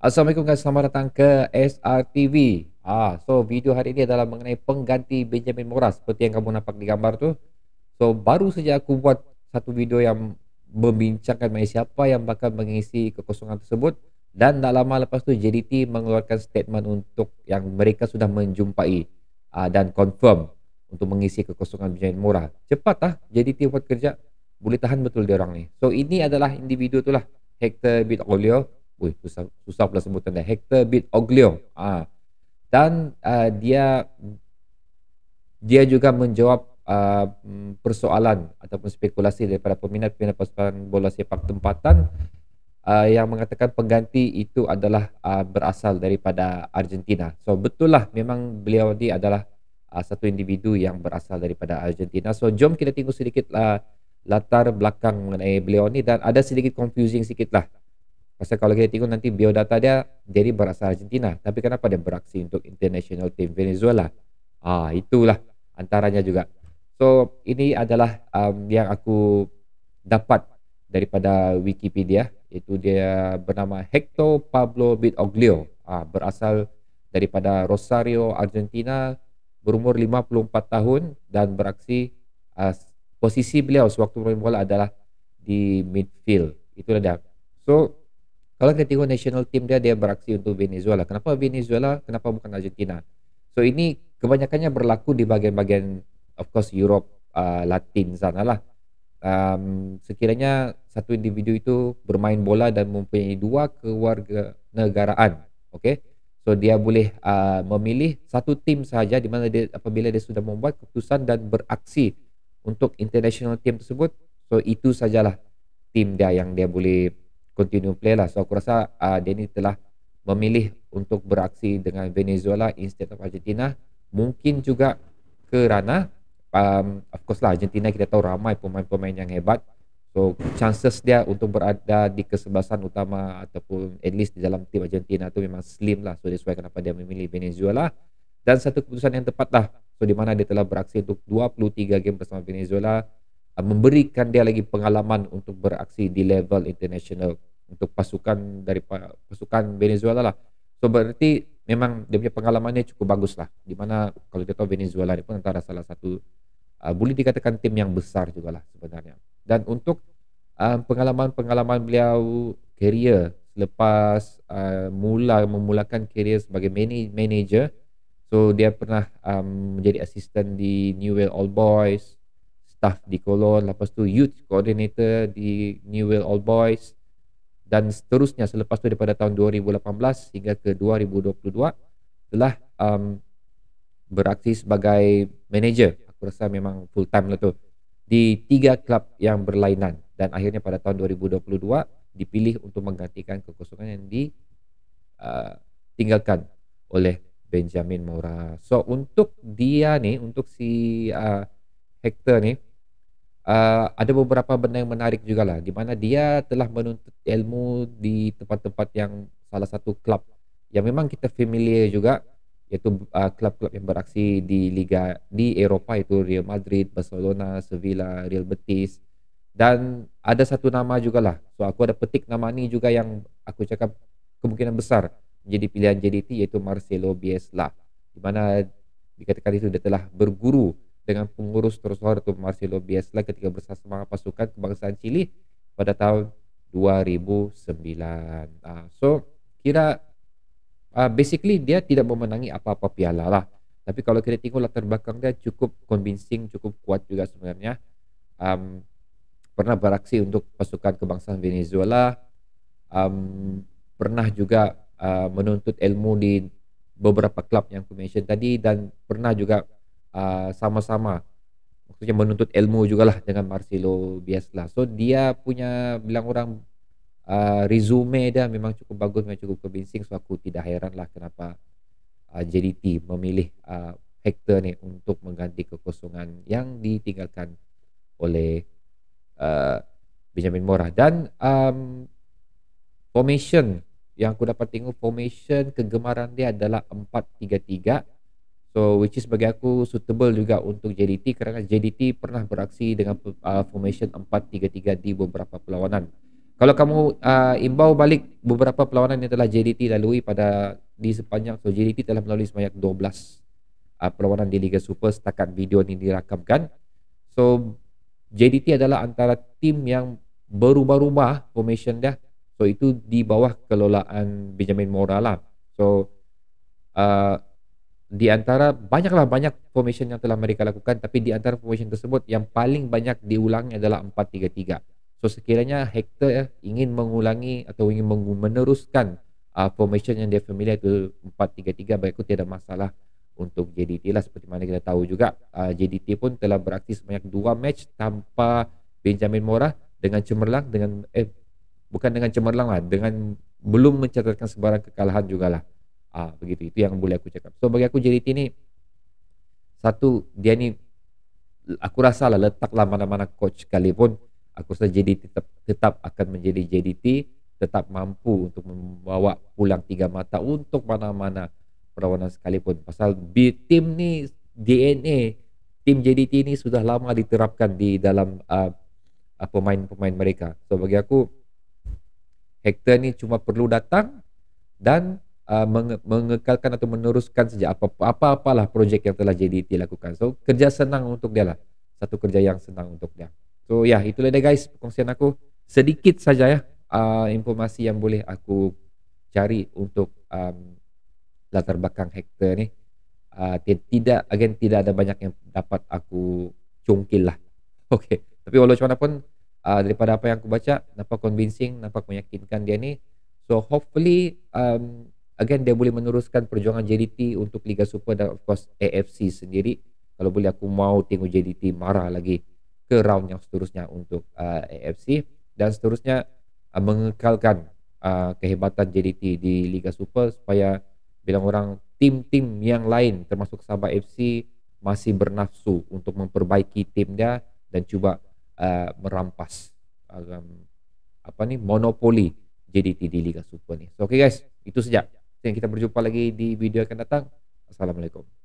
Assalamualaikum dan selamat datang ke SRTV. ha, so video hari ini adalah mengenai pengganti Benjamin Mora seperti yang kamu nampak di gambar tu. So baru saja aku buat satu video yang membincangkan mengenai siapa yang bakal mengisi kekosongan tersebut dan tak lama lepas tu JDT mengeluarkan statement untuk yang mereka sudah menjumpai uh, dan confirm untuk mengisi kekosongan Benjamin Mora. Cepat lah JDT buat kerja. Boleh tahan betul dia orang ni. So ini adalah individu tu lah Hector Bitolio. Wih, susah, susah pula sebutan dia. Hector Bit Oglio. Ah. dan uh, dia dia juga menjawab uh, persoalan ataupun spekulasi daripada peminat-peminat pasukan bola sepak tempatan uh, yang mengatakan pengganti itu adalah uh, berasal daripada Argentina. So betul lah memang beliau ini adalah uh, satu individu yang berasal daripada Argentina. So jom kita tengok sedikit uh, latar belakang mengenai beliau ni dan ada sedikit confusing sikit lah Pasal kalau kita tengok nanti biodata dia Jadi berasal Argentina Tapi kenapa dia beraksi untuk international team Venezuela Ah Itulah antaranya juga So ini adalah um, yang aku dapat daripada Wikipedia Itu dia bernama Hector Pablo Bitoglio ah, Berasal daripada Rosario, Argentina Berumur 54 tahun dan beraksi uh, Posisi beliau sewaktu bermain bola adalah di midfield Itulah dia So kalau kita tengok national team dia dia beraksi untuk Venezuela. Kenapa Venezuela? Kenapa bukan Argentina? So ini kebanyakannya berlaku di bahagian-bahagian of course Europe uh, Latin sana lah. Um, sekiranya satu individu itu bermain bola dan mempunyai dua keluarga negaraan, okay? So dia boleh uh, memilih satu tim sahaja di mana dia apabila dia sudah membuat keputusan dan beraksi untuk international team tersebut, so itu sajalah tim dia yang dia boleh continue play lah. So aku rasa uh, ah, Danny telah memilih untuk beraksi dengan Venezuela instead of Argentina. Mungkin juga kerana um, of course lah Argentina kita tahu ramai pemain-pemain yang hebat. So chances dia untuk berada di kesebelasan utama ataupun at least di dalam tim Argentina tu memang slim lah. So that's why kenapa dia memilih Venezuela. Dan satu keputusan yang tepat lah. So di mana dia telah beraksi untuk 23 game bersama Venezuela. Ah, memberikan dia lagi pengalaman untuk beraksi di level international untuk pasukan dari pasukan Venezuela lah. So berarti memang dia punya pengalamannya cukup bagus lah. Di mana kalau kita tahu Venezuela ni pun antara salah satu uh, boleh dikatakan tim yang besar juga lah sebenarnya. Dan untuk uh, pengalaman-pengalaman beliau career lepas uh, mula memulakan career sebagai manager so dia pernah um, menjadi asisten di Newell Old Boys staff di Colon lepas tu youth coordinator di Newell Old Boys dan seterusnya selepas itu daripada tahun 2018 hingga ke 2022 telah um, beraksi sebagai manager aku rasa memang full time lah tu di tiga klub yang berlainan dan akhirnya pada tahun 2022 dipilih untuk menggantikan kekosongan yang ditinggalkan uh, oleh Benjamin Mora. So untuk dia ni, untuk si uh, Hector ni, uh, ada beberapa benda yang menarik jugalah di mana dia telah menuntut ilmu di tempat-tempat yang salah satu klub yang memang kita familiar juga iaitu uh, klub-klub yang beraksi di liga di Eropah itu Real Madrid, Barcelona, Sevilla, Real Betis dan ada satu nama juga lah. So aku ada petik nama ni juga yang aku cakap kemungkinan besar menjadi pilihan JDT iaitu Marcelo Bielsa. Di mana dikatakan itu dia telah berguru dengan pengurus masih Marcelo Bielsa ketika bersama pasukan kebangsaan Chili pada tahun 2009. Nah, so kira uh, basically dia tidak memenangi apa-apa piala lah. Tapi kalau kita tengok latar belakang dia cukup convincing, cukup kuat juga sebenarnya. Um, pernah beraksi untuk pasukan kebangsaan Venezuela, um, pernah juga uh, menuntut ilmu di beberapa klub yang aku mention tadi dan pernah juga Ah, sama-sama maksudnya menuntut ilmu jugalah dengan Marcelo Bielsa. So dia punya bilang orang uh, resume dia memang cukup bagus, memang cukup convincing. So aku tidak heranlah kenapa uh, ah, JDT memilih uh, Hector ni untuk mengganti kekosongan yang ditinggalkan oleh uh, Benjamin Mora dan um, formation yang aku dapat tengok formation kegemaran dia adalah 4-3-3 So which is bagi aku suitable juga untuk JDT kerana JDT pernah beraksi dengan uh, formation 4-3-3 di beberapa perlawanan. Kalau kamu uh, imbau balik beberapa perlawanan yang telah JDT lalui pada di sepanjang so JDT telah melalui sebanyak 12 uh, perlawanan di Liga Super setakat video ini dirakamkan. So JDT adalah antara tim yang berubah-ubah formation dah. So itu di bawah kelolaan Benjamin Mora lah. So uh, di antara banyaklah banyak formation yang telah mereka lakukan tapi di antara formation tersebut yang paling banyak diulangnya adalah 4-3-3. So sekiranya Hector eh, ingin mengulangi atau ingin meneruskan uh, formation yang dia familiar itu 4-3-3 bagi aku tidak masalah untuk JDT lah seperti mana kita tahu juga uh, JDT pun telah beraksi sebanyak 2 match tanpa Benjamin Mora dengan cemerlang dengan eh bukan dengan cemerlang lah dengan belum mencatatkan sebarang kekalahan jugalah Ah ha, begitu itu yang boleh aku cakap. So bagi aku JDT ni satu dia ni aku rasa lah letaklah mana-mana coach kali pun, aku rasa JDT tetap, tetap akan menjadi JDT tetap mampu untuk membawa pulang tiga mata untuk mana-mana perlawanan sekalipun pasal tim ni DNA tim JDT ni sudah lama diterapkan di dalam uh, pemain-pemain mereka. So bagi aku Hector ni cuma perlu datang dan Uh, menge- mengekalkan atau meneruskan sejak apa-apalah apa projek yang telah JDT lakukan. So kerja senang untuk dia lah. Satu kerja yang senang untuk dia. So ya yeah, itulah dia guys perkongsian aku sedikit saja ya uh, informasi yang boleh aku cari untuk um, latar belakang Hector ni. Uh, tidak agen tidak ada banyak yang dapat aku cungkil lah. Okay. Tapi walau macam pun uh, daripada apa yang aku baca nampak convincing, nampak meyakinkan dia ni. So hopefully um, again dia boleh meneruskan perjuangan JDT untuk Liga Super dan of course AFC sendiri kalau boleh aku mau tengok JDT marah lagi ke round yang seterusnya untuk uh, AFC dan seterusnya uh, mengekalkan uh, kehebatan JDT di Liga Super supaya bilang orang tim-tim yang lain termasuk Sabah FC masih bernafsu untuk memperbaiki tim dia dan cuba uh, merampas uh, apa ni monopoli JDT di Liga Super ni. So okay guys, itu saja. Sehingga kita berjumpa lagi di video akan datang. Assalamualaikum.